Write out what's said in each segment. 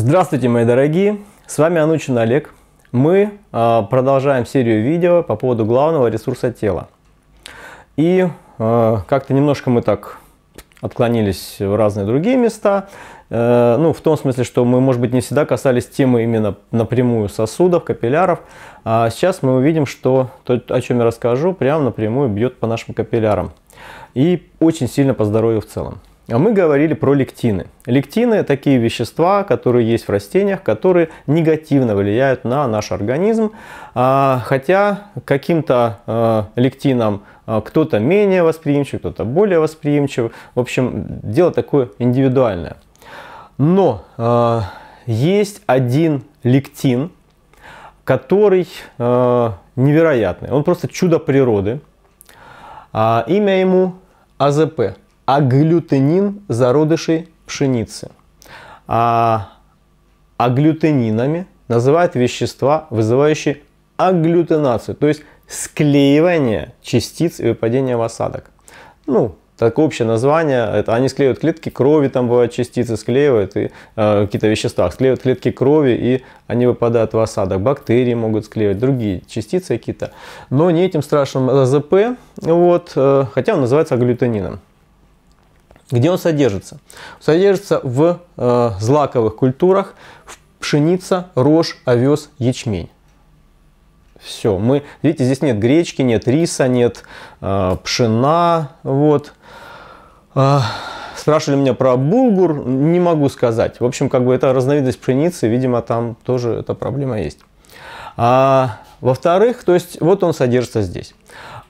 Здравствуйте, мои дорогие! С вами Анучин Олег. Мы а, продолжаем серию видео по поводу главного ресурса тела. И а, как-то немножко мы так отклонились в разные другие места. Э, ну, в том смысле, что мы, может быть, не всегда касались темы именно напрямую сосудов, капилляров. А сейчас мы увидим, что то, о чем я расскажу, прямо напрямую бьет по нашим капиллярам. И очень сильно по здоровью в целом. А мы говорили про лектины. Лектины – такие вещества, которые есть в растениях, которые негативно влияют на наш организм. А, хотя каким-то а, лектинам кто-то менее восприимчив, кто-то более восприимчив. В общем, дело такое индивидуальное. Но есть один лектин, который невероятный. Он просто чудо природы. имя ему АЗП аглютенин зародышей пшеницы. А аглютенинами называют вещества, вызывающие агглютинацию, то есть склеивание частиц и выпадение в осадок. Ну, такое общее название. Это, они склеивают клетки крови, там бывают частицы, склеивают и э, какие-то вещества, склеивают клетки крови и они выпадают в осадок. Бактерии могут склеивать, другие частицы какие-то. Но не этим страшным АЗП, вот, э, хотя он называется глютенином. Где он содержится? Содержится в э, злаковых культурах, в пшеница, рожь, овес, ячмень. Все, мы, видите, здесь нет гречки, нет риса, нет э, пшена, вот. Э, спрашивали меня про булгур, не могу сказать. В общем, как бы это разновидность пшеницы, видимо, там тоже эта проблема есть. А, Во-вторых, то есть вот он содержится здесь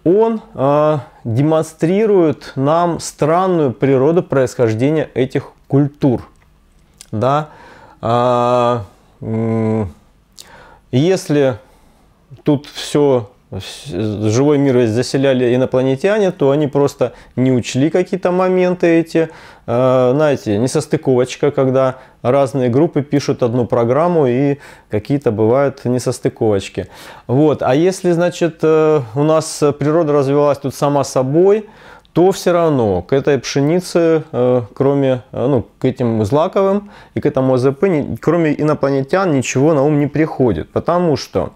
он э, демонстрирует нам странную природу происхождения этих культур. Да? Э, э, если тут все живой мир заселяли инопланетяне, то они просто не учли какие-то моменты эти, Э, знаете, несостыковочка, когда разные группы пишут одну программу и какие-то бывают несостыковочки. Вот. А если, значит, э, у нас природа развивалась тут сама собой, то все равно к этой пшенице, э, кроме, ну, к этим злаковым и к этому АЗП, кроме инопланетян, ничего на ум не приходит. Потому что,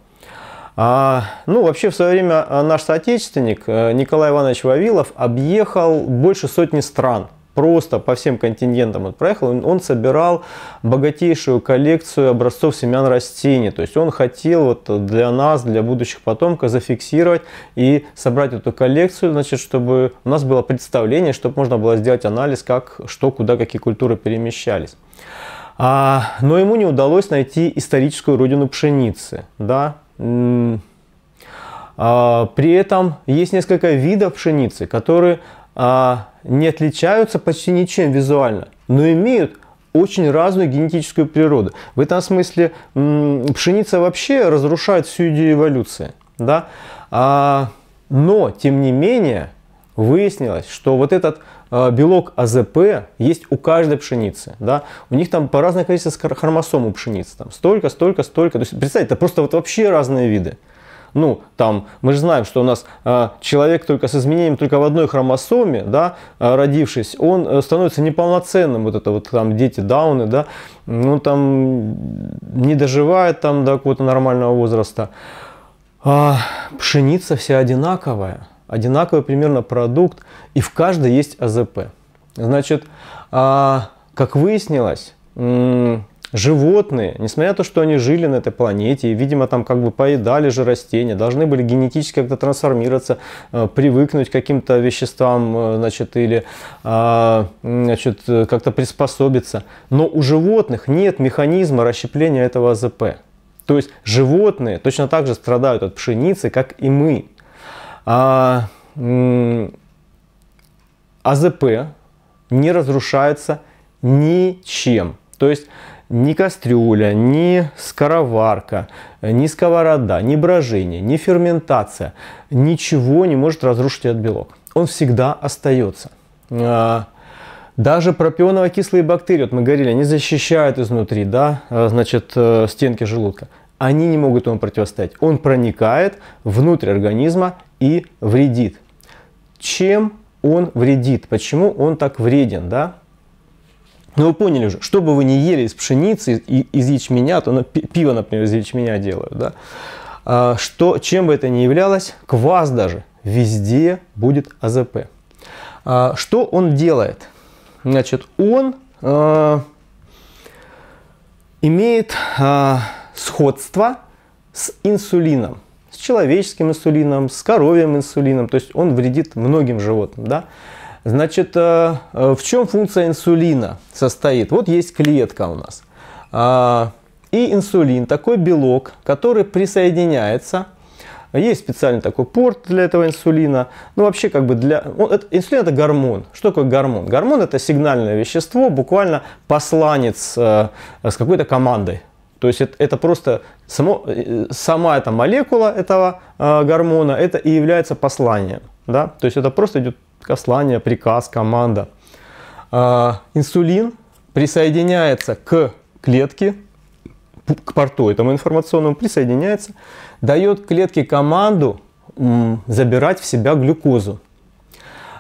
а, ну, вообще в свое время наш соотечественник Николай Иванович Вавилов объехал больше сотни стран – просто по всем континентам отправил, проехал, он собирал богатейшую коллекцию образцов семян растений. То есть он хотел вот для нас, для будущих потомков зафиксировать и собрать эту коллекцию, значит, чтобы у нас было представление, чтобы можно было сделать анализ, как, что, куда, какие культуры перемещались. А, но ему не удалось найти историческую родину пшеницы. Да? А, при этом есть несколько видов пшеницы, которые а, не отличаются почти ничем визуально, но имеют очень разную генетическую природу. В этом смысле пшеница вообще разрушает всю идею эволюции. Да? А, но, тем не менее, выяснилось, что вот этот а, белок АЗП есть у каждой пшеницы. Да? У них там по разное количество хромосом у пшеницы. Там столько, столько, столько. То есть, представьте, это просто вот вообще разные виды ну, там, мы же знаем, что у нас э, человек только с изменением только в одной хромосоме, да, э, родившись, он э, становится неполноценным, вот это вот там дети дауны, да, ну, там, не доживает там до какого-то нормального возраста. А пшеница вся одинаковая, одинаковый примерно продукт, и в каждой есть АЗП. Значит, а, как выяснилось, животные, несмотря на то, что они жили на этой планете и, видимо, там как бы поедали же растения, должны были генетически как-то трансформироваться, э, привыкнуть к каким-то веществам, э, значит, или а, значит, э, как-то приспособиться. Но у животных нет механизма расщепления этого АЗП. То есть животные точно так же страдают от пшеницы, как и мы. А, АЗП не разрушается ничем. То есть ни кастрюля, ни скороварка, ни сковорода, ни брожение, ни ферментация ничего не может разрушить этот белок. Он всегда остается. А, даже пропионово-кислые бактерии, вот мы говорили, они защищают изнутри, да, а, значит, э, стенки желудка. Они не могут ему противостоять. Он проникает внутрь организма и вредит. Чем он вредит? Почему он так вреден, да? Ну вы поняли же, что бы вы ни ели из пшеницы, из, из ячменя, то ну, пиво, например, из ячменя делают, да, а, что, чем бы это ни являлось, квас даже, везде будет АЗП. А, что он делает? Значит, он а, имеет а, сходство с инсулином, с человеческим инсулином, с коровьим инсулином, то есть он вредит многим животным, да, Значит, э, э, в чем функция инсулина состоит? Вот есть клетка у нас. А, и инсулин, такой белок, который присоединяется есть специальный такой порт для этого инсулина. Ну, вообще, как бы для... Ну, инсулин – это гормон. Что такое гормон? Гормон – это сигнальное вещество, буквально посланец э, с какой-то командой. То есть это, это просто само, сама эта молекула этого э, гормона, это и является посланием. Да? То есть это просто идет Послание, приказ, команда. А, инсулин присоединяется к клетке, к порту этому информационному присоединяется, дает клетке команду забирать в себя глюкозу.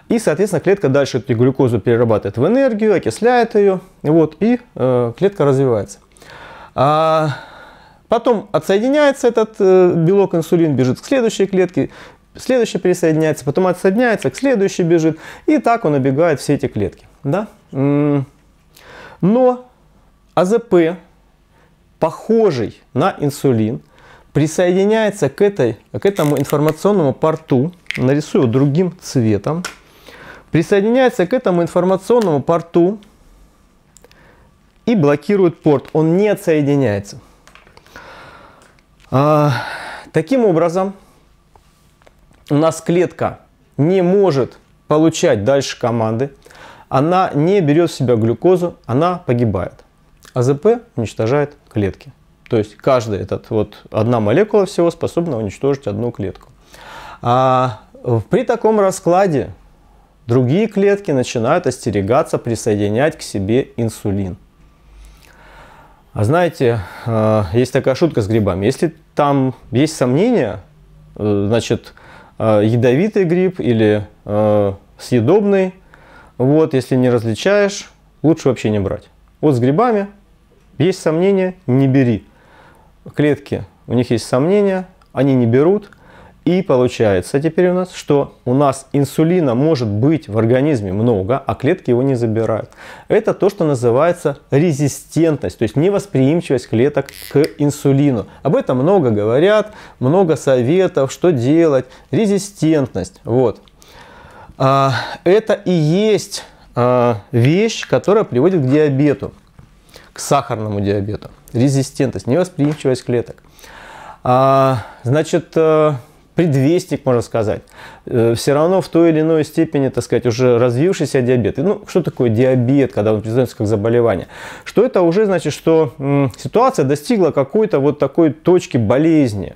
И, соответственно, клетка дальше эту глюкозу перерабатывает в энергию, окисляет ее, вот, и э, клетка развивается. А, потом отсоединяется этот э, белок инсулин, бежит к следующей клетке, следующий присоединяется, потом отсоединяется, к следующей бежит. И так он оббегает все эти клетки. Да? Но АЗП, похожий на инсулин, присоединяется к, этой, к этому информационному порту, нарисую другим цветом, присоединяется к этому информационному порту и блокирует порт. Он не отсоединяется. А, таким образом, у нас клетка не может получать дальше команды, она не берет в себя глюкозу, она погибает. АЗП уничтожает клетки. То есть каждая этот, вот, одна молекула всего способна уничтожить одну клетку. А э, при таком раскладе другие клетки начинают остерегаться присоединять к себе инсулин. А знаете, э, есть такая шутка с грибами. Если там есть сомнения, э, значит, Э, ядовитый гриб или э, съедобный. Вот, если не различаешь, лучше вообще не брать. Вот с грибами есть сомнения, не бери. Клетки, у них есть сомнения, они не берут – и получается теперь у нас, что у нас инсулина может быть в организме много, а клетки его не забирают. Это то, что называется резистентность, то есть невосприимчивость клеток к инсулину. Об этом много говорят, много советов, что делать. Резистентность, вот. А, это и есть а, вещь, которая приводит к диабету, к сахарному диабету. Резистентность, невосприимчивость клеток. А, значит, э, предвестник, можно сказать, э, все равно в той или иной степени, так сказать, уже развившийся диабет. Ну, что такое диабет, когда он признается как заболевание? Что это уже значит, что ситуация достигла какой-то вот такой точки болезни.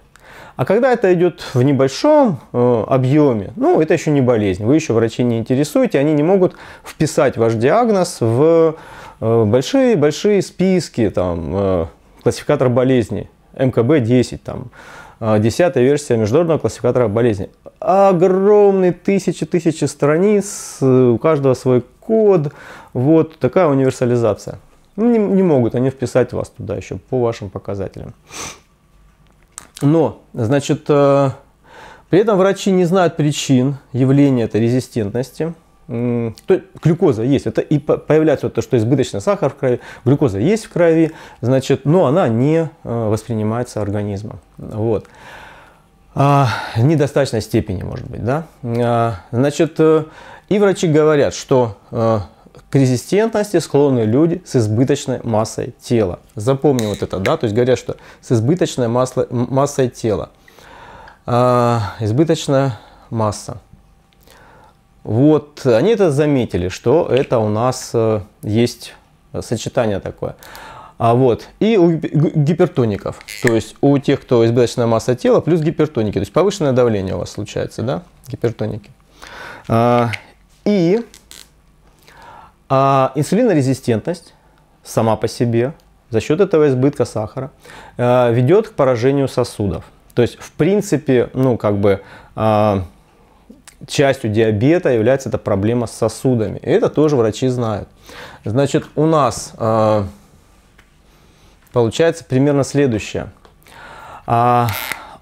А когда это идет в небольшом э, объеме, ну, это еще не болезнь, вы еще врачи не интересуете, они не могут вписать ваш диагноз в э, большие-большие списки, там, классификатор болезни МКБ-10, там, а, десятая версия международного классификатора болезней. Огромный, тысячи-тысячи страниц, э, у каждого свой код, вот такая универсализация. Ну, не, не могут они вписать вас туда еще по вашим показателям. Но, значит, э, при этом врачи не знают причин явления этой резистентности – то есть глюкоза есть, это и появляется то, что избыточный сахар в крови, глюкоза есть в крови, значит, но она не э, воспринимается организмом, вот, а, недостаточной степени, может быть, да, а, значит, э, и врачи говорят, что э, к резистентности склонны люди с избыточной массой тела. Запомни вот это, да, то есть говорят, что с избыточной масло, массой тела. А, избыточная масса. Вот, они это заметили, что это у нас э, есть сочетание такое. А вот, и у гипертоников, то есть у тех, кто избыточная масса тела, плюс гипертоники, то есть повышенное давление у вас случается, да, гипертоники. А, и а, инсулинорезистентность сама по себе за счет этого избытка сахара а, ведет к поражению сосудов. То есть, в принципе, ну, как бы, а, частью диабета является эта проблема с сосудами. И это тоже врачи знают. Значит, у нас э, получается примерно следующее. А,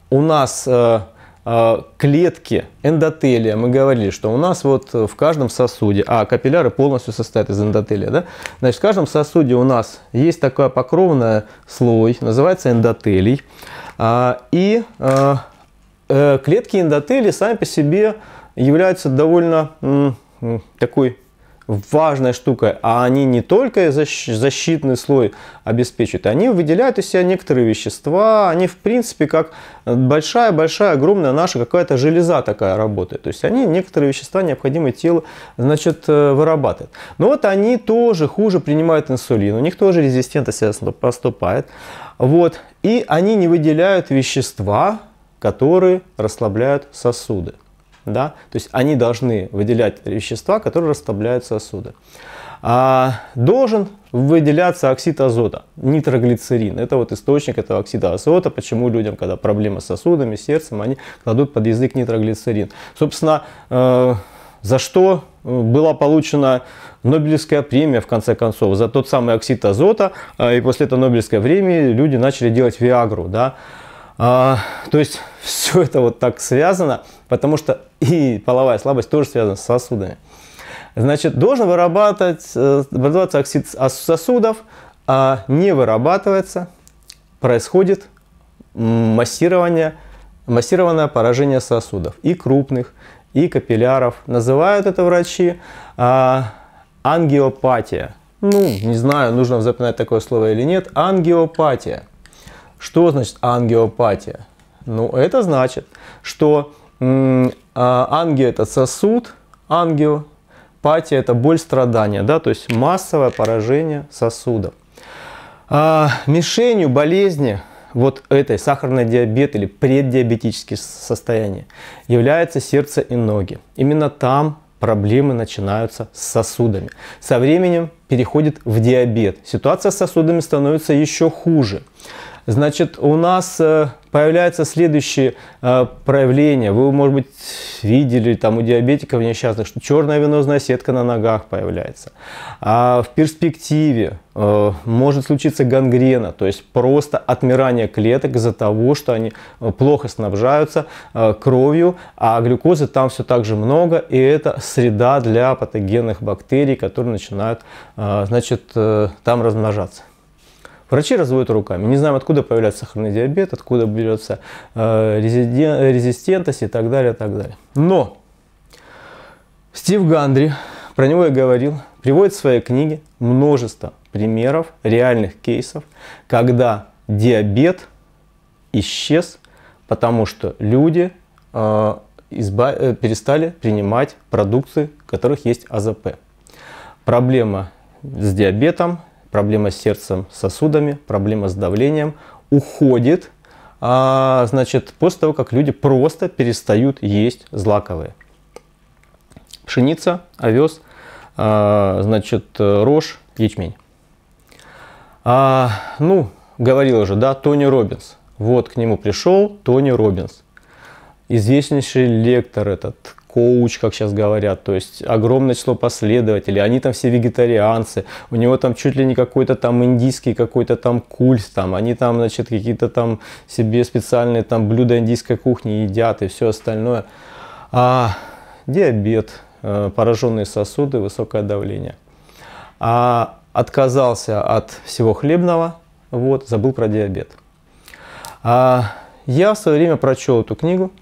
у нас э, э, клетки эндотелия, мы говорили, что у нас вот в каждом сосуде, а капилляры полностью состоят из эндотелия, да? Значит, в каждом сосуде у нас есть такой покровный слой, называется эндотелий. А, и э, э клетки эндотелия сами по себе является довольно такой важной штукой, а они не только защитный слой обеспечивают, они выделяют из себя некоторые вещества, они в принципе как большая-большая огромная наша какая-то железа такая работает, то есть они некоторые вещества необходимые телу значит э, вырабатывают. Но вот они тоже хуже принимают инсулин, у них тоже резистентность поступает, вот, и они не выделяют вещества, которые расслабляют сосуды. Да? То есть они должны выделять вещества, которые расслабляют сосуды. А должен выделяться оксид азота, нитроглицерин. Это вот источник этого оксида азота, почему людям, когда проблемы с сосудами, сердцем, они кладут под язык нитроглицерин. Собственно, э, за что э, была получена Нобелевская премия, в конце концов, за тот самый оксид азота. Э, и после этой Нобелевской премии люди начали делать Виагру. Да? А, то есть все это вот так связано, потому что и половая слабость тоже связана с сосудами. Значит, должен вырабатывать, э, вырабатываться оксид сосудов, а не вырабатывается, происходит массирование, массированное поражение сосудов, и крупных, и капилляров. Называют это врачи а, ангиопатия. Ну, не знаю, нужно запоминать такое слово или нет. Ангиопатия – что значит ангиопатия? Ну, это значит, что а, ангио – это сосуд, ангиопатия это боль, страдания, да, то есть массовое поражение сосуда. А мишенью болезни вот этой сахарный диабет или преддиабетические состояния является сердце и ноги. Именно там проблемы начинаются с сосудами. Со временем переходит в диабет. Ситуация с сосудами становится еще хуже. Значит, у нас э, появляется следующее э, проявление. Вы, может быть, видели там у диабетиков несчастных, что черная венозная сетка на ногах появляется. А в перспективе э, может случиться гангрена, то есть просто отмирание клеток из-за того, что они плохо снабжаются кровью, а глюкозы там все так же много, и это среда для патогенных бактерий, которые начинают значит, там размножаться. Врачи разводят руками. Не знаем, откуда появляется сахарный диабет, откуда берется э, резистентность и так далее, так далее. Но Стив Гандри, про него я говорил, приводит в своей книге множество примеров, реальных кейсов, когда диабет исчез, потому что люди э, э, перестали принимать продукты, в которых есть АЗП. Проблема с диабетом, проблема с сердцем, сосудами, проблема с давлением уходит, а, значит, после того, как люди просто перестают есть злаковые. Пшеница, овес, а, значит, рожь, ячмень. А, ну, говорил уже, да, Тони Робинс. Вот к нему пришел Тони Робинс. Известнейший лектор этот, коуч, как сейчас говорят, то есть огромное число последователей, они там все вегетарианцы, у него там чуть ли не какой-то там индийский какой-то там культ, там, они там, значит, какие-то там себе специальные там блюда индийской кухни едят и все остальное. А диабет, э, пораженные сосуды, высокое давление. А отказался от всего хлебного, вот, забыл про диабет. А я в свое время прочел эту книгу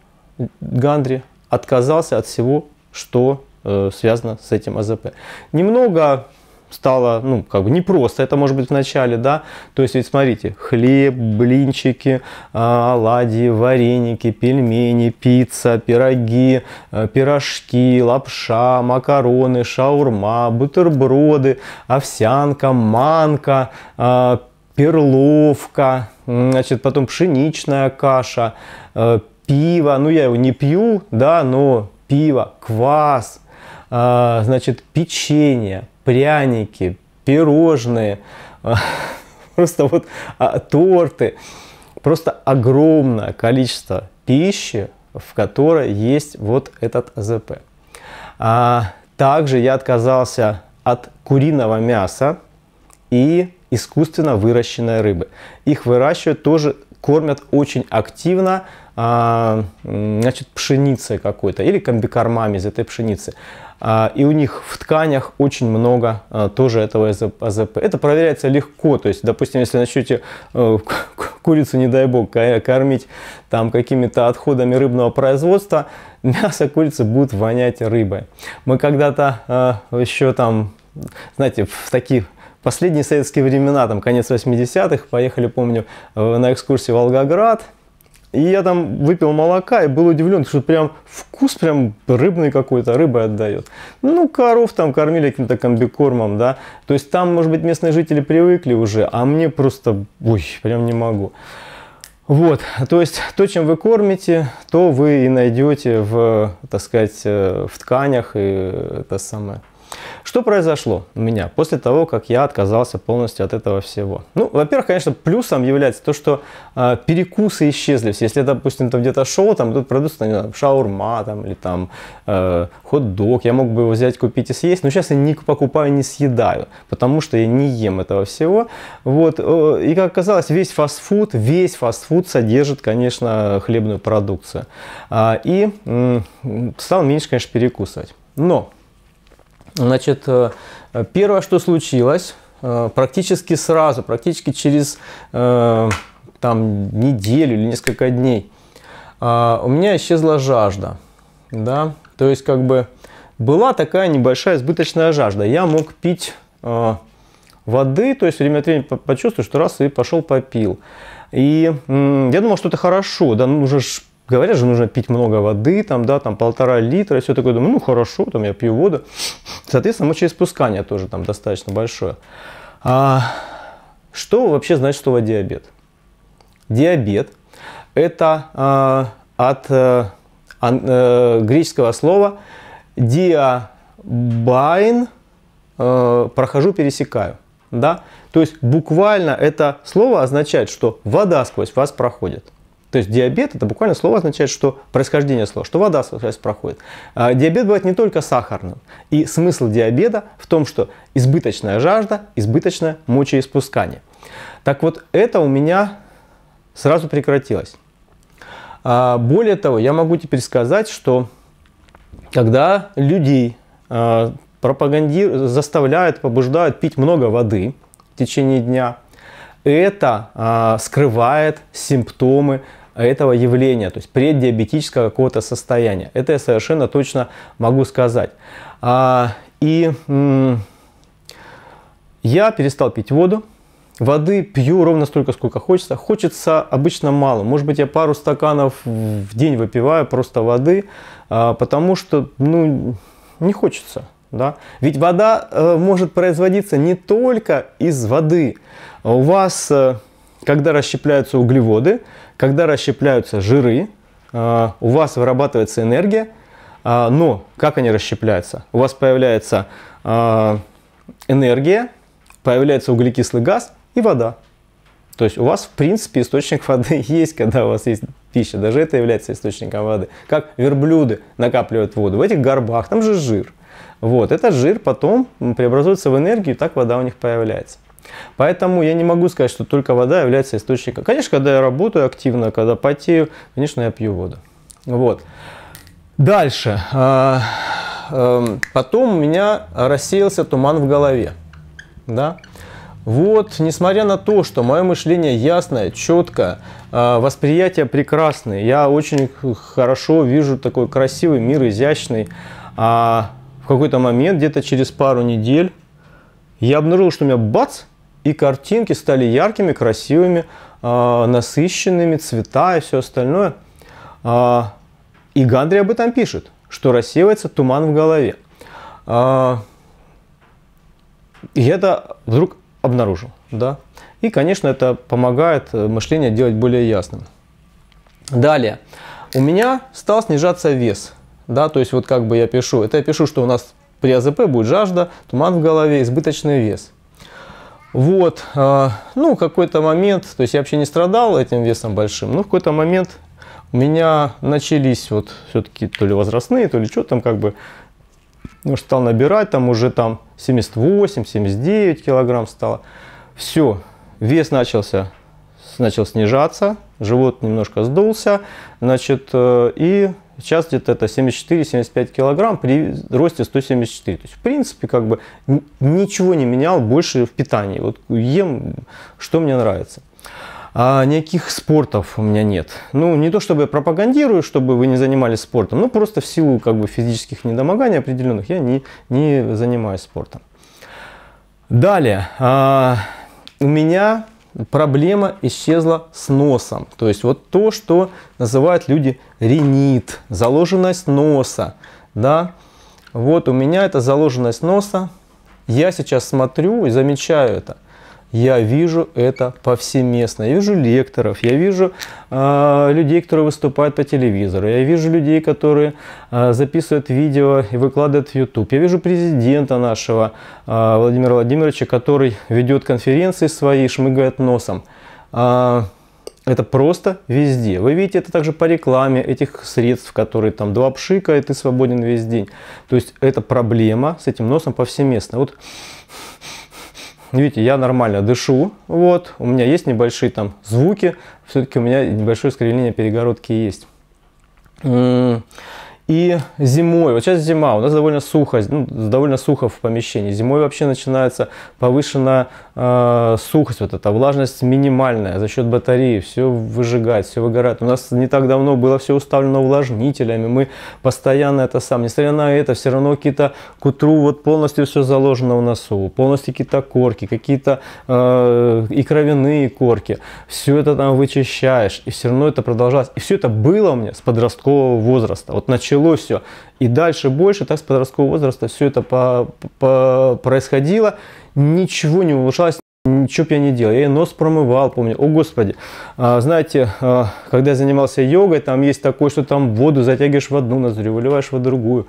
Гандри отказался от всего, что э, связано с этим АЗП. Немного стало, ну, как бы непросто, это может быть в начале, да, то есть ведь смотрите, хлеб, блинчики, а, оладьи, вареники, пельмени, пицца, пироги, э, пирожки, лапша, макароны, шаурма, бутерброды, овсянка, манка, а, перловка, значит, потом пшеничная каша, э, пиво, ну я его не пью, да, но пиво, квас, а, значит, печенье, пряники, пирожные, а, просто вот а, торты. Просто огромное количество пищи, в которой есть вот этот ЗП. также я отказался от куриного мяса и искусственно выращенной рыбы. Их выращивают тоже кормят очень активно а, значит, пшеницей какой-то или комбикормами из этой пшеницы. А, и у них в тканях очень много а, тоже этого АЗП. Это проверяется легко. То есть, допустим, если начнете э, курицу, не дай бог, кормить там какими-то отходами рыбного производства, мясо курицы будет вонять рыбой. Мы когда-то еще там, знаете, в таких последние советские времена, там конец 80-х, поехали, помню, э, на экскурсию в Волгоград, и я там выпил молока и был удивлен, что прям вкус прям рыбный какой-то, рыбой отдает. Ну, коров там кормили каким-то комбикормом, да. То есть там, может быть, местные жители привыкли уже, а мне просто, ой, прям не могу. Вот, то есть то, чем вы кормите, то вы и найдете в, так сказать, э, в тканях и э, это самое. Что произошло у меня после того, как я отказался полностью от этого всего? Ну, во-первых, конечно, плюсом является то, что э, перекусы исчезли. Все. Если, допустим, там где-то шоу, там тут продукты, не знаю, шаурма там, или там э, хот-дог, я мог бы его взять, купить и съесть, но сейчас я не покупаю, не съедаю, потому что я не ем этого всего. Вот. Э, и, как оказалось, весь фастфуд, весь фастфуд содержит, конечно, хлебную продукцию. А, и стал меньше, конечно, перекусывать. Но Значит, э, первое, что случилось, э, практически сразу, практически через э, там, неделю или несколько дней, а, у меня исчезла жажда. Да? То есть, как бы была такая небольшая избыточная жажда. Я мог пить воды, то есть время от времени почувствую, что раз и пошел попил. И я думал, что это хорошо, да, нужно же Говорят же, нужно пить много воды, там, да, там полтора литра, и все такое. Думаю, ну хорошо, там я пью воду. Соответственно, мочеиспускание тоже там достаточно большое. А что вообще значит слово диабет? Диабет – это э, от э, э, греческого слова диабайн, э, прохожу, пересекаю. Да? То есть буквально это слово означает, что вода сквозь вас проходит. То есть диабет это буквально слово означает, что происхождение слова, что вода сейчас проходит. А диабет бывает не только сахарным. И смысл диабета в том, что избыточная жажда, избыточное мочеиспускание. Так вот, это у меня сразу прекратилось. А, более того, я могу теперь сказать, что когда людей а, пропагандируют, заставляют, побуждают пить много воды в течение дня, это скрывает симптомы Э, этого явления, то есть преддиабетического какого-то состояния. Это я совершенно точно могу сказать. А, и я перестал пить воду, Воды пью ровно столько, сколько хочется. Хочется обычно мало. Может быть, я пару стаканов в день выпиваю просто воды, а, потому что, ну, не хочется. Да? Ведь вода э, может производиться не только из воды. У вас, э, когда расщепляются углеводы, когда расщепляются жиры, а, у вас вырабатывается энергия, а, но как они расщепляются? У вас появляется а, энергия, появляется углекислый газ и вода. То есть у вас, в принципе, источник воды есть, когда у вас есть пища. Даже это является источником воды. Как верблюды накапливают воду. В этих горбах, там же жир. Вот, этот жир потом преобразуется в энергию, и так вода у них появляется. Поэтому я не могу сказать, что только вода является источником. Конечно, когда я работаю активно, когда потею, конечно, я пью воду. Вот. Дальше. А, эм, потом у меня рассеялся туман в голове. Да? Вот, несмотря на то, что мое мышление ясное, четкое, а, восприятие прекрасное, я очень хорошо вижу такой красивый мир, изящный, а в какой-то момент, где-то через пару недель, я обнаружил, что у меня бац, и картинки стали яркими, красивыми, а, насыщенными, цвета и все остальное. А, и Гандри об этом пишет, что рассеивается туман в голове. А, и это вдруг обнаружил. Да? И, конечно, это помогает э, мышление делать более ясным. Далее. У меня стал снижаться вес. Да, то есть вот как бы я пишу, это я пишу, что у нас при АЗП будет жажда, туман в голове, избыточный вес. Вот, а, ну, какой-то момент, то есть я вообще не страдал этим весом большим, но в какой-то момент у меня начались вот все-таки то ли возрастные, то ли что там как бы, ну, стал набирать, там уже там 78, 79 килограмм стало. Все, вес начался, начал снижаться, живот немножко сдулся, значит, э, и Сейчас где-то это 74-75 килограмм при росте 174. То есть, в принципе, как бы ничего не менял больше в питании. Вот ем, что мне нравится. А никаких спортов у меня нет. Ну, не то чтобы я пропагандирую, чтобы вы не занимались спортом, но просто в силу как бы физических недомоганий определенных я не, не занимаюсь спортом. Далее, а, у меня проблема исчезла с носом. То есть вот то, что называют люди ринит, заложенность носа. Да? Вот у меня это заложенность носа. Я сейчас смотрю и замечаю это. Я вижу это повсеместно. Я вижу лекторов, я вижу э, людей, которые выступают по телевизору, я вижу людей, которые э, записывают видео и выкладывают в YouTube. Я вижу президента нашего э, Владимира Владимировича, который ведет конференции свои, шмыгает носом. Э, это просто везде. Вы видите это также по рекламе этих средств, которые там два пшика, и ты свободен весь день. То есть это проблема с этим носом повсеместно. Вот видите, я нормально дышу, вот, у меня есть небольшие там звуки, все-таки у меня небольшое скривление перегородки есть. И зимой, вот сейчас зима, у нас довольно сухо, ну, довольно сухо в помещении. Зимой вообще начинается повышенная э, сухость, вот эта влажность минимальная за счет батареи, все выжигает, все выгорает. У нас не так давно было все уставлено увлажнителями, мы постоянно это сам, несмотря на это, все равно какие-то к утру вот полностью все заложено в носу, полностью какие-то корки, какие-то э, и кровяные корки, все это там вычищаешь, и все равно это продолжалось. И все это было у меня с подросткового возраста, вот начало началось все. И дальше больше, так с подросткового возраста все это по, по, происходило, ничего не улучшалось, ничего бы я не делал. Я и нос промывал, помню. О, Господи. А, знаете, а, когда я занимался йогой, там есть такое, что там воду затягиваешь в одну ноздрю, выливаешь в другую.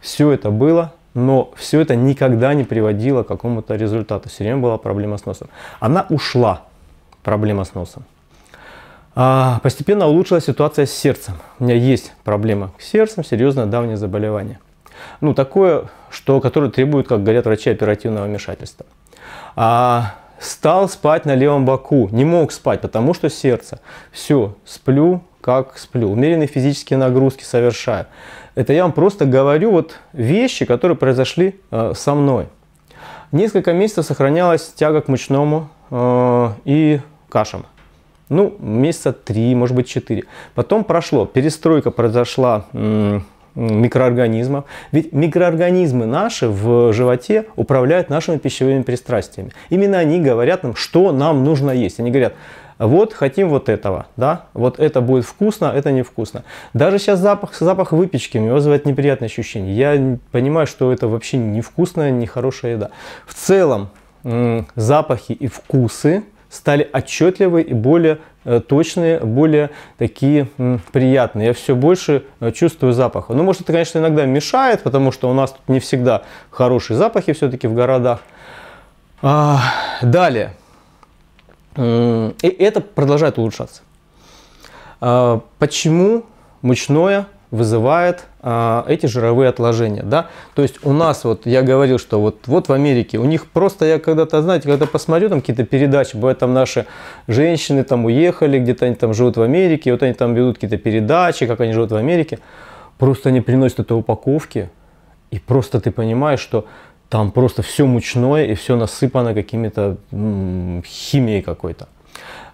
Все это было, но все это никогда не приводило к какому-то результату. Все время была проблема с носом. Она ушла, проблема с носом. А, постепенно улучшилась ситуация с сердцем. У меня есть проблема с сердцем, серьезное давнее заболевание. Ну, такое, что, которое требует, как говорят врачи, оперативного вмешательства. А, стал спать на левом боку, не мог спать, потому что сердце. Все, сплю, как сплю. Умеренные физические нагрузки совершаю. Это я вам просто говорю вот вещи, которые произошли э, со мной. Несколько месяцев сохранялась тяга к мучному э, и кашам ну, месяца три, может быть, четыре. Потом прошло, перестройка произошла микроорганизмов. Ведь микроорганизмы наши в животе управляют нашими пищевыми пристрастиями. Именно они говорят нам, что нам нужно есть. Они говорят, вот хотим вот этого, да, вот это будет вкусно, это невкусно. Даже сейчас запах, запах выпечки мне вызывает неприятные ощущения. Я понимаю, что это вообще невкусная, нехорошая еда. В целом запахи и вкусы стали отчетливые и более э, точные, более такие приятные. Я все больше э, чувствую запаха. Ну, может, это, конечно, иногда мешает, потому что у нас тут не всегда хорошие запахи все-таки в городах. А, далее. И это продолжает улучшаться. А, почему мучное вызывает э, эти жировые отложения, да. То есть у нас вот я говорил, что вот вот в Америке у них просто я когда-то знаете, когда посмотрю там какие-то передачи, бывает там наши женщины там уехали где-то они там живут в Америке, вот они там ведут какие-то передачи, как они живут в Америке, просто они приносят это упаковки и просто ты понимаешь, что там просто все мучное и все насыпано какими-то химией какой-то.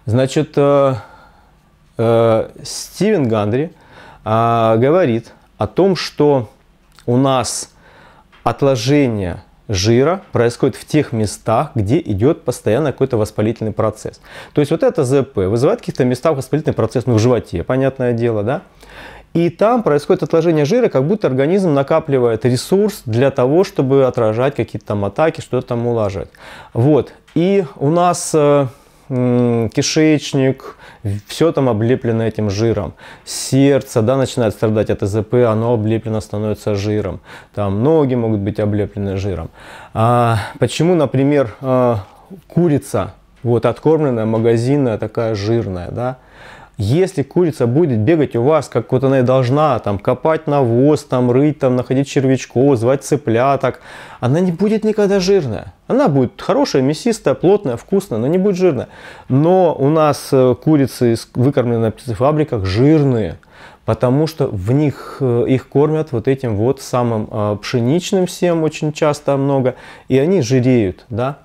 Значит, э, э, Стивен Гандри а, говорит о том, что у нас отложение жира происходит в тех местах, где идет постоянно какой-то воспалительный процесс. То есть вот это ЗП вызывает в каких-то местах воспалительный процесс, ну в животе, понятное дело, да? И там происходит отложение жира, как будто организм накапливает ресурс для того, чтобы отражать какие-то там атаки, что-то там улаживать. Вот. И у нас э, кишечник, все там облеплено этим жиром. Сердце, да, начинает страдать от ЭЗП, оно облеплено становится жиром. Там ноги могут быть облеплены жиром. А почему, например, а, курица, вот откормленная, магазинная, такая жирная, да, если курица будет бегать у вас, как вот она и должна, там, копать навоз, там, рыть, там, находить червячков, звать цыпляток, она не будет никогда жирная. Она будет хорошая, мясистая, плотная, вкусная, но не будет жирная. Но у нас э, курицы, выкормленные на птицефабриках, жирные потому что в них э, их кормят вот этим вот самым а, пшеничным всем очень часто много, и они жиреют, да.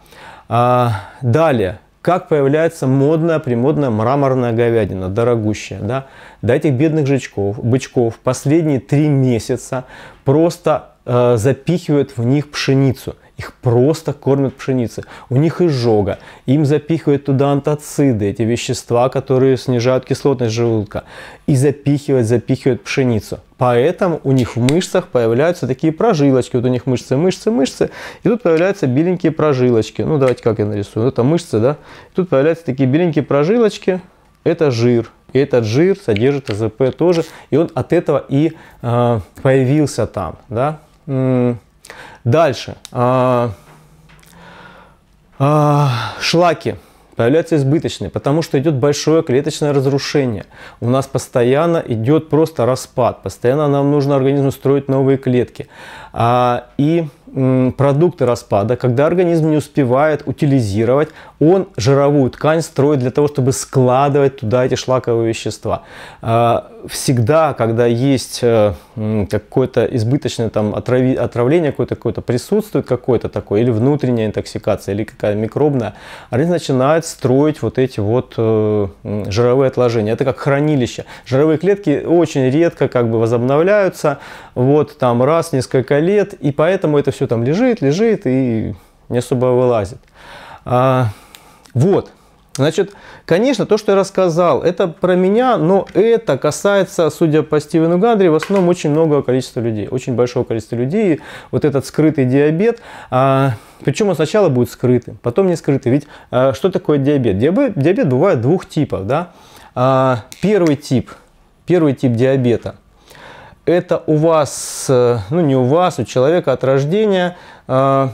А, далее, как появляется модная, премодная мраморная говядина, дорогущая, да, до этих бедных жичков, бычков последние три месяца просто Э, запихивают в них пшеницу. Их просто кормят пшеницей. У них изжога. Им запихивают туда антоциды, эти вещества, которые снижают кислотность желудка. И запихивают, запихивают пшеницу. Поэтому у них в мышцах появляются такие прожилочки. Вот у них мышцы, мышцы, мышцы. И тут появляются беленькие прожилочки. Ну, давайте как я нарисую. Это мышцы, да? И тут появляются такие беленькие прожилочки. Это жир. И этот жир содержит АЗП тоже. И он от этого и э, появился там, да? Дальше. А, а, шлаки появляются избыточные, потому что идет большое клеточное разрушение. У нас постоянно идет просто распад, постоянно нам нужно организму строить новые клетки. А, и продукты распада, когда организм не успевает утилизировать, он жировую ткань строит для того, чтобы складывать туда эти шлаковые вещества. А, всегда, когда есть э, какое-то избыточное там, отрави, отравление, какое-то какое присутствует какое-то такое, или внутренняя интоксикация, или какая-то микробная, организм начинает строить вот эти вот э, жировые отложения. Это как хранилище. Жировые клетки очень редко как бы возобновляются, вот там раз несколько лет, и поэтому это все все там лежит, лежит и не особо вылазит. А, вот. Значит, конечно, то, что я рассказал, это про меня, но это касается, судя по Стивену Гадри, в основном очень много количества людей, очень большого количества людей. Вот этот скрытый диабет, а, причем он сначала будет скрытым, потом не скрытый. Ведь а, что такое диабет? диабет? Диабет бывает двух типов. Да? А, первый тип, первый тип диабета – это у вас, э, ну не у вас, у человека от рождения э,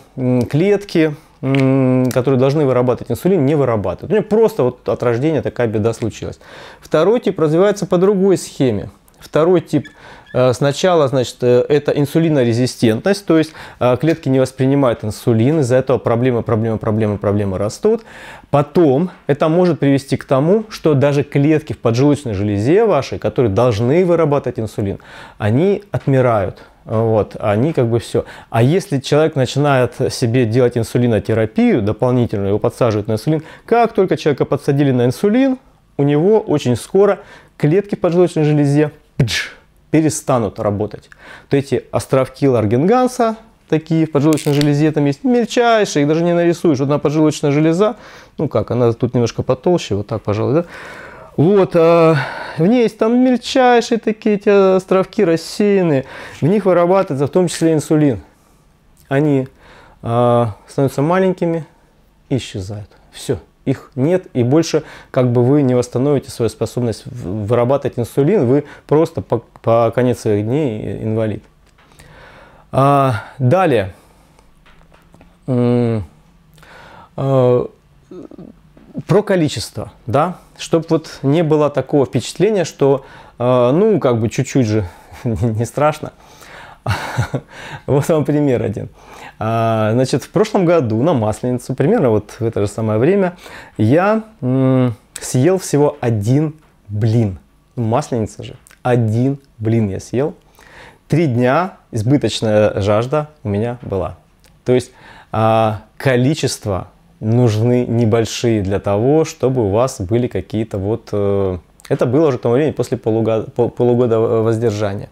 клетки, которые должны вырабатывать инсулин, не вырабатывают. У него просто вот от рождения такая беда случилась. Второй тип развивается по другой схеме. Второй тип э, сначала, значит, это инсулинорезистентность, то есть клетки не воспринимают инсулин, из-за этого проблемы, проблемы, проблемы, проблемы растут. Потом это может привести к тому, что даже клетки в поджелудочной железе вашей, которые должны вырабатывать инсулин, они отмирают. Вот, они как бы все. А если человек начинает себе делать инсулинотерапию дополнительно, его подсаживают на инсулин, как только человека подсадили на инсулин, у него очень скоро клетки в поджелудочной железе пдж, перестанут работать. Вот эти островки Ларгенганса, такие, в поджелудочной железе там есть мельчайшие, их даже не нарисуешь. Одна поджелудочная железа, ну как, она тут немножко потолще, вот так, пожалуй, да? Вот, а в ней есть там мельчайшие такие эти островки рассеянные, в них вырабатывается в том числе инсулин. Они а, становятся маленькими и исчезают. Все, их нет, и больше как бы вы не восстановите свою способность вырабатывать инсулин, вы просто по, по конец своих дней инвалид. А, далее. А, про количество, да, чтобы вот не было такого впечатления, что, а, ну, как бы чуть-чуть же, не страшно. Вот вам пример один. А, значит, в прошлом году на Масленицу, примерно вот в это же самое время, я съел всего один блин. Ну, Масленица же. Один блин я съел три дня избыточная жажда у меня была. То есть а, количество нужны небольшие для того, чтобы у вас были какие-то вот... Э, это было уже в том времени после полугода, полугода воздержания.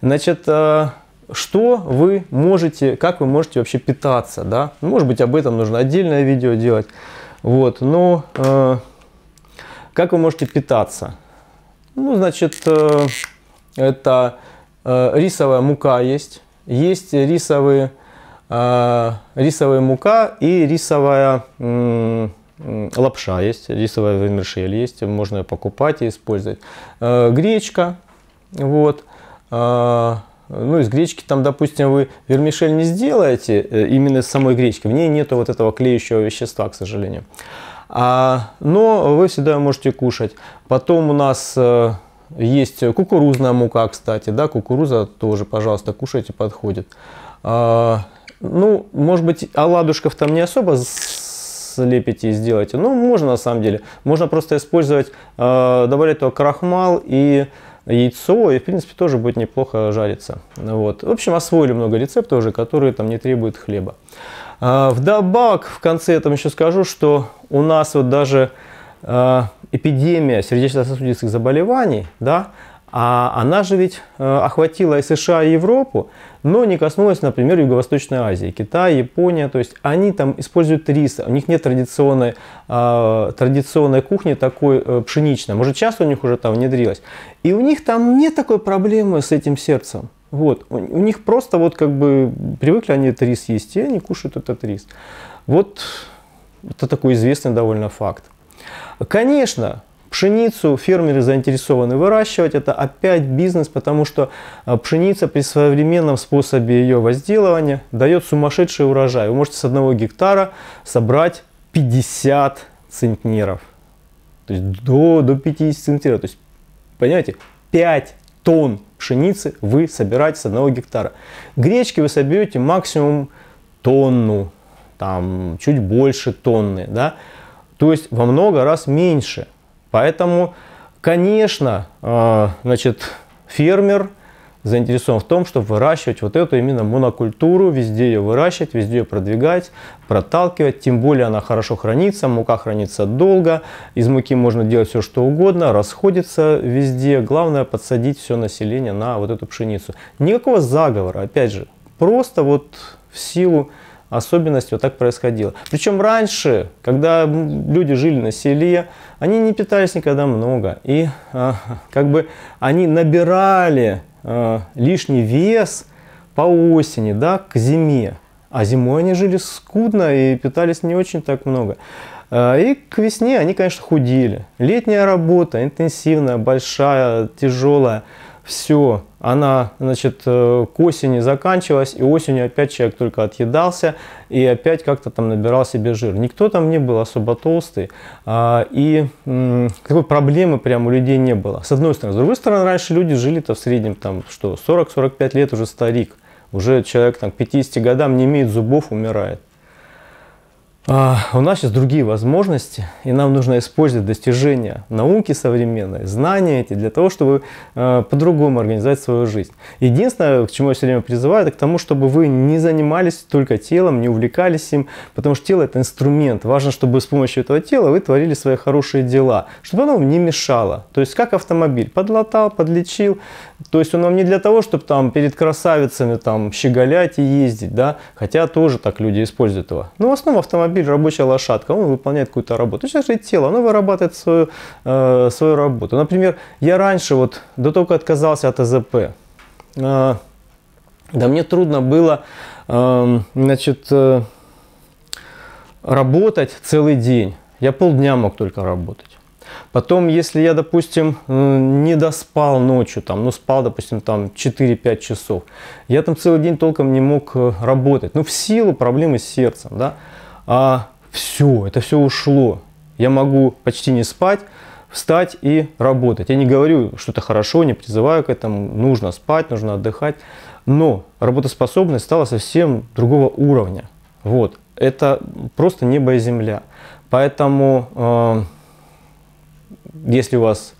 Значит, э, что вы можете, как вы можете вообще питаться, да? Ну, может быть, об этом нужно отдельное видео делать. Вот, но э, как вы можете питаться? Ну, значит, это Э, рисовая мука есть, есть рисовые, э, рисовая мука и рисовая лапша есть, рисовая вермишель есть, можно ее покупать и использовать. Э, гречка, вот, ну, из гречки там, допустим, вы вермишель не сделаете, именно из самой гречки, в ней нету вот этого клеющего вещества, к сожалению. А, но вы всегда можете кушать. Потом у нас есть кукурузная мука, кстати, да, кукуруза тоже, пожалуйста, кушайте, подходит. А, ну, может быть, оладушков там не особо слепите и сделаете. Ну, можно на самом деле. Можно просто использовать, а, добавлять туда крахмал и яйцо, и в принципе тоже будет неплохо жариться. Вот. В общем, освоили много рецептов уже, которые там не требуют хлеба. А, вдобавок, в конце я там еще скажу, что у нас вот даже Э, эпидемия сердечно-сосудистых заболеваний, да, а она же ведь э, охватила и США, и Европу, но не коснулась, например, Юго-Восточной Азии, Китая, Япония. То есть они там используют рис, у них нет традиционной, э, традиционной кухни такой пшеничной. Может, сейчас у них уже там внедрилось. И у них там нет такой проблемы с этим сердцем. Вот. У них просто вот как бы привыкли они этот рис есть, и они кушают этот рис. Вот это такой известный довольно факт. Конечно, Пшеницу фермеры заинтересованы выращивать, это опять бизнес, потому что э, пшеница при современном способе ее возделывания дает сумасшедший урожай. Вы можете с одного гектара собрать 50 центнеров, то есть до, до 50 центнеров, то есть, понимаете, 5 тонн пшеницы вы собираете с одного гектара. Гречки вы соберете максимум тонну, там чуть больше тонны, да, то есть во много раз меньше. Поэтому, конечно, э, значит, фермер заинтересован в том, чтобы выращивать вот эту именно монокультуру, везде ее выращивать, везде ее продвигать, проталкивать, тем более она хорошо хранится, мука хранится долго, из муки можно делать все что угодно, расходится везде, главное подсадить все население на вот эту пшеницу. Никакого заговора, опять же, просто вот в силу особенность вот так происходило. Причем раньше, когда люди жили на селе, они не питались никогда много. И э, как бы они набирали э, лишний вес по осени, да, к зиме. А зимой они жили скудно и питались не очень так много. А, и к весне они, конечно, худели. Летняя работа, интенсивная, большая, тяжелая, все она, значит, э, к осени заканчивалась, и осенью опять человек только отъедался, и опять как-то там набирал себе жир. Никто там не был особо толстый, а, и какой проблемы прям у людей не было. С одной стороны. С другой стороны, раньше люди жили-то в среднем там, что 40-45 лет уже старик. Уже человек там, к 50 годам не имеет зубов, умирает. А, у нас сейчас другие возможности, и нам нужно использовать достижения науки современной, знания эти, для того, чтобы э, по-другому организовать свою жизнь. Единственное, к чему я все время призываю, это к тому, чтобы вы не занимались только телом, не увлекались им, потому что тело – это инструмент. Важно, чтобы с помощью этого тела вы творили свои хорошие дела, чтобы оно вам не мешало. То есть, как автомобиль, подлатал, подлечил. То есть, он вам не для того, чтобы там перед красавицами там щеголять и ездить, да, хотя тоже так люди используют его. Но в основном автомобиль автомобиль рабочая лошадка, он выполняет какую-то работу. Точно же и тело, оно вырабатывает свою, э, свою работу. Например, я раньше, вот до того, как отказался от АЗП, э, да мне трудно было, э, значит, э, работать целый день. Я полдня мог только работать. Потом, если я, допустим, э, не доспал ночью, там, ну, спал, допустим, там 4-5 часов, я там целый день толком не мог э, работать. Ну, в силу проблемы с сердцем, да а все, это все ушло. Я могу почти не спать, встать и работать. Я не говорю, что это хорошо, не призываю к этому, нужно спать, нужно отдыхать, но работоспособность стала совсем другого уровня. Вот. Это просто небо и земля. Поэтому, э, если у вас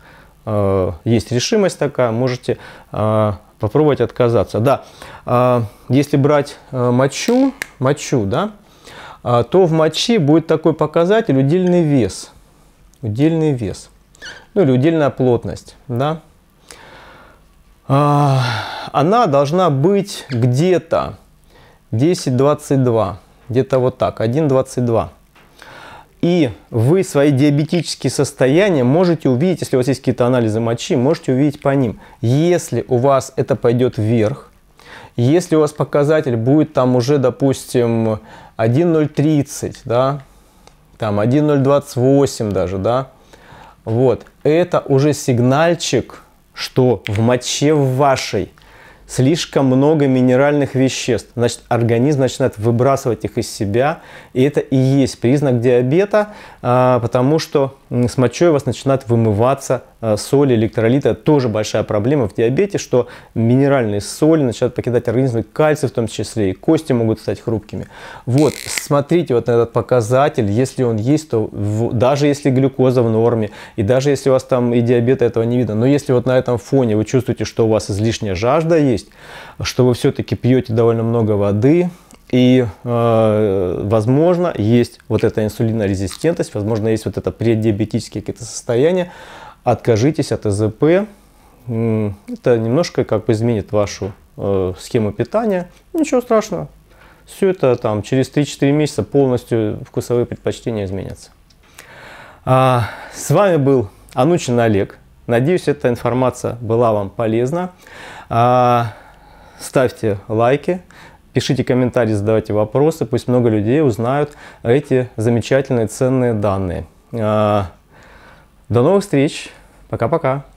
э, есть решимость такая, можете э, попробовать отказаться. Да, э, если брать э, мочу, мочу, да, а, то в моче будет такой показатель удельный вес. Удельный вес. Ну или удельная плотность. Да? А, она должна быть где-то 10-22. Где-то вот так. 1-22. И вы свои диабетические состояния можете увидеть, если у вас есть какие-то анализы мочи, можете увидеть по ним. Если у вас это пойдет вверх, если у вас показатель будет там уже, допустим, 1.030, да, там 1.028 даже, да, вот, это уже сигнальчик, что в моче в вашей – слишком много минеральных веществ. Значит, организм начинает выбрасывать их из себя, и это и есть признак диабета, а, потому что с мочой у вас начинают вымываться а, соли, электролиты. Это тоже большая проблема в диабете, что минеральные соли начинают покидать организм, и кальций в том числе, и кости могут стать хрупкими. Вот, смотрите вот на этот показатель, если он есть, то в, даже если глюкоза в норме, и даже если у вас там и диабета этого не видно, но если вот на этом фоне вы чувствуете, что у вас излишняя жажда есть, учесть, что вы все-таки пьете довольно много воды, и, э, возможно, есть вот эта инсулинорезистентность, возможно, есть вот это преддиабетические какие-то состояния. Откажитесь от ЭЗП. Это немножко как бы изменит вашу э, схему питания. Ничего страшного. Все это там через 3-4 месяца полностью вкусовые предпочтения изменятся. А, с вами был Анучин Олег. Надеюсь, эта информация была вам полезна. А, ставьте лайки, пишите комментарии, задавайте вопросы, пусть много людей узнают эти замечательные ценные данные. А, до новых встреч, пока-пока.